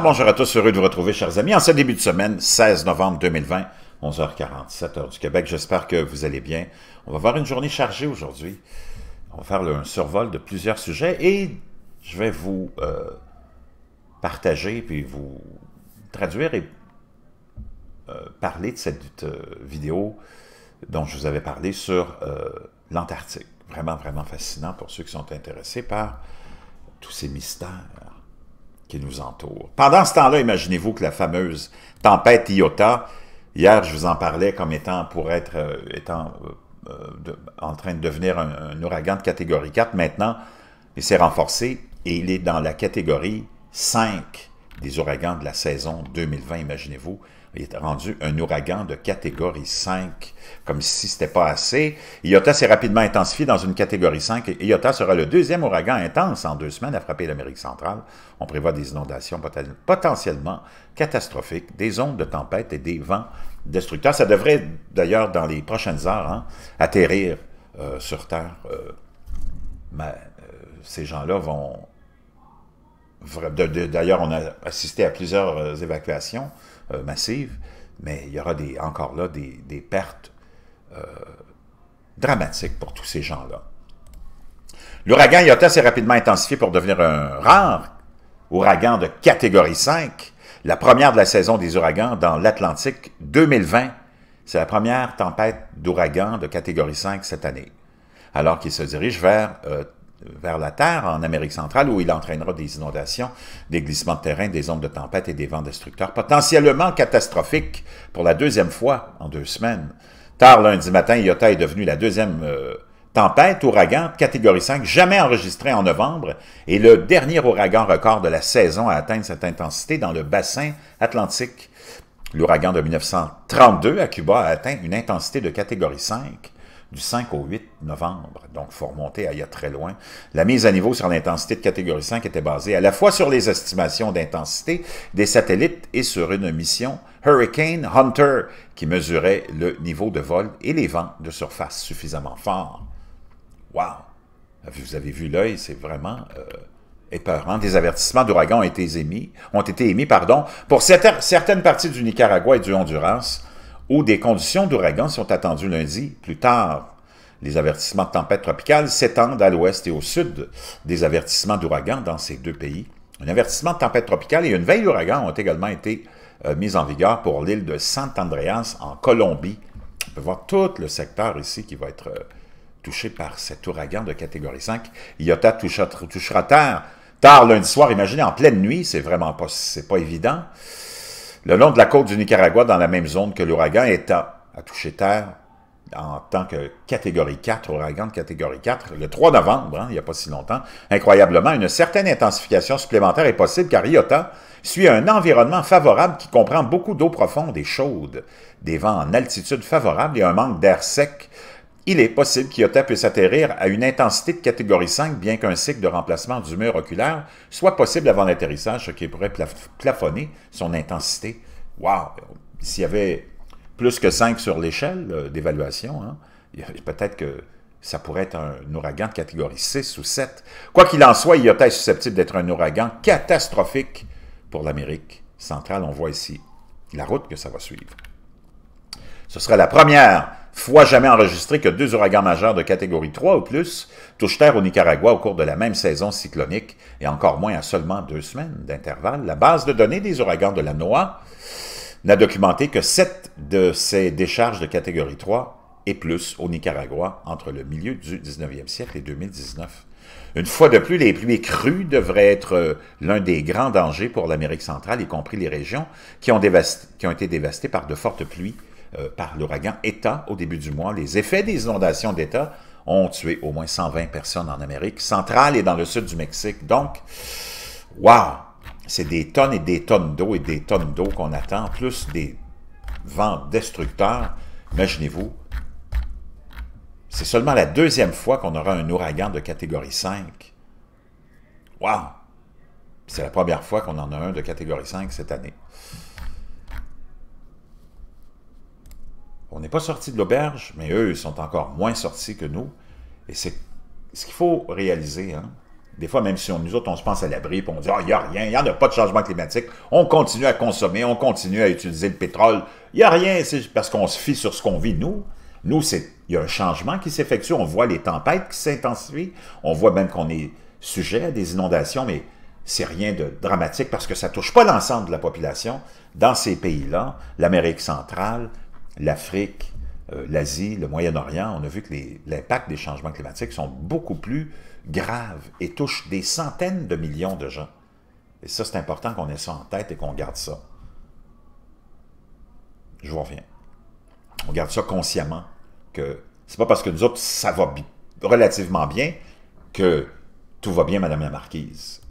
bonjour à tous, heureux de vous retrouver chers amis en ce début de semaine, 16 novembre 2020, 11h47 heure du Québec. J'espère que vous allez bien. On va avoir une journée chargée aujourd'hui. On va faire un survol de plusieurs sujets et je vais vous euh, partager puis vous traduire et euh, parler de cette euh, vidéo dont je vous avais parlé sur l'Antarctique. Vraiment, vraiment fascinant pour ceux qui sont intéressés par tous ces mystères qui nous entoure. Pendant ce temps-là, imaginez-vous que la fameuse tempête Iota, hier je vous en parlais comme étant pour être euh, étant, euh, euh, en train de devenir un, un, ouragan de catégorie 4, maintenant il s'est renforcé et il est dans la catégorie 5 des ouragans de la saison 2020, imaginez-vous. Il est rendu un ouragan de catégorie 5, comme si ce n'était pas assez. Iota s'est rapidement intensifié dans une catégorie 5 Iota sera le deuxième ouragan intense en deux semaines à frapper l'Amérique centrale. On prévoit des inondations potentiellement catastrophiques, des ondes de tempête et des vents destructeurs. Ça devrait d'ailleurs, dans les prochaines heures, hein, atterrir euh, sur Terre. Euh, mais euh, ces gens-là vont D'ailleurs, on a assisté à plusieurs euh, évacuations euh, massives, mais il y aura des, encore là des, pertes euh, dramatiques pour tous ces gens-là. L'ouragan Iota s'est rapidement intensifié pour devenir un rare ouragan de catégorie 5, la première de la saison des ouragans dans l'Atlantique 2020. C'est la première tempête d'ouragan de catégorie 5 cette année, alors qu'il se dirige vers vers la terre en Amérique centrale où il entraînera des inondations, des glissements de terrain, des ondes de tempête et des vents destructeurs potentiellement catastrophiques pour la deuxième fois en deux semaines. Tard lundi matin, Iota est devenue la deuxième euh, tempête, ouragan, catégorie 5, jamais enregistrée en novembre et le dernier ouragan record de la saison à atteindre cette intensité dans le bassin atlantique. L'ouragan de 1932 à Cuba a atteint une intensité de catégorie 5 du 5 au 8 novembre. Donc, il faut remonter à il y a très loin. La mise à niveau sur l'intensité de catégorie 5 était basée à la fois sur les estimations d'intensité des satellites et sur une mission Hurricane Hunter qui mesurait le niveau de vol et les vents de surface suffisamment forts. Wow! Vous avez vu l'œil, c'est vraiment... Euh, épeurant. Des avertissements d'ouragan ont été émis, ont été émis pardon, pour certaines parties du Nicaragua et du Honduras, où des conditions d'ouragan sont attendues lundi plus tard. Les avertissements de tempête tropicale s'étendent à l'ouest et au sud des avertissements d'ouragan dans ces deux pays. Un avertissement de tempête tropicale et une veille d'ouragan ont également été euh, mis en vigueur pour l'île de Sant'Andreas en Colombie. On peut voir tout le secteur ici qui va être euh, touché par cet ouragan de catégorie 5. Iota touchera, touchera terre tard lundi soir, imaginez, en pleine nuit, c'est vraiment pas, c'est pas évident. Le long de la côte du Nicaragua, dans la même zone que l'ouragan ETA à touché terre en tant que catégorie 4, ouragan de catégorie 4, le 3 novembre, hein, il n'y a pas si longtemps, incroyablement, une certaine intensification supplémentaire est possible car Iota suit un environnement favorable qui comprend beaucoup d'eau profonde et chaude, des vents en altitude favorable et un manque d'air sec il est possible qu'IOTA puisse atterrir à une intensité de catégorie 5, bien qu'un cycle de remplacement du mur oculaire soit possible avant l'atterrissage, ce qui pourrait plafonner son intensité. Wow! S'il y avait plus que 5 sur l'échelle euh, d'évaluation, hein, peut-être que ça pourrait être un ouragan de catégorie 6 ou 7. Quoi qu'il en soit, IOTA est susceptible d'être un ouragan catastrophique pour l'Amérique centrale. On voit ici la route que ça va suivre. Ce sera la première fois jamais enregistré que deux ouragans majeurs de catégorie 3 ou plus touchent terre au Nicaragua au cours de la même saison cyclonique, et encore moins à seulement deux semaines d'intervalle. La base de données des ouragans de la NOAA n'a documenté que sept de ces décharges de catégorie 3 et plus au Nicaragua entre le milieu du 19e siècle et 2019. Une fois de plus, les pluies crues devraient être euh, l'un des grands dangers pour l'Amérique centrale, y compris les régions qui ont, qui ont été dévastées par de fortes pluies euh, par l'ouragan ETA au début du mois. Les effets des inondations d'État ont tué au moins 120 personnes en Amérique centrale et dans le sud du Mexique. Donc, wow! C'est des tonnes et des tonnes d'eau et des tonnes d'eau qu'on attend, plus des vents destructeurs. Imaginez-vous, c'est seulement la deuxième fois qu'on aura un ouragan de catégorie 5. Wow! C'est la première fois qu'on en a un de catégorie 5 cette année. On n'est pas sorti de l'auberge, mais eux, ils sont encore moins sortis que nous. Et c'est ce qu'il faut réaliser. Hein. Des fois, même si on, nous autres, on se pense à l'abri, on dit, ah, il oh, n'y a rien, il n'y en a pas de changement climatique, on continue à consommer, on continue à utiliser le pétrole, il n'y a rien, c'est parce qu'on se fie sur ce qu'on vit, nous. Nous, il y a un changement qui s'effectue, on voit les tempêtes qui s'intensifient, on voit même qu'on est sujet à des inondations, mais c'est rien de dramatique parce que ça ne touche pas l'ensemble de la population. Dans ces pays-là, l'Amérique centrale, l'Afrique, euh, l'Asie, le Moyen-Orient, on a vu que l'impact des changements climatiques sont beaucoup plus graves et touchent des centaines de millions de gens. Et ça, c'est important qu'on ait ça en tête et qu'on garde ça. Je vous reviens. On garde ça consciemment que c'est pas parce que nous autres, ça va relativement bien que tout va bien, Madame la Marquise.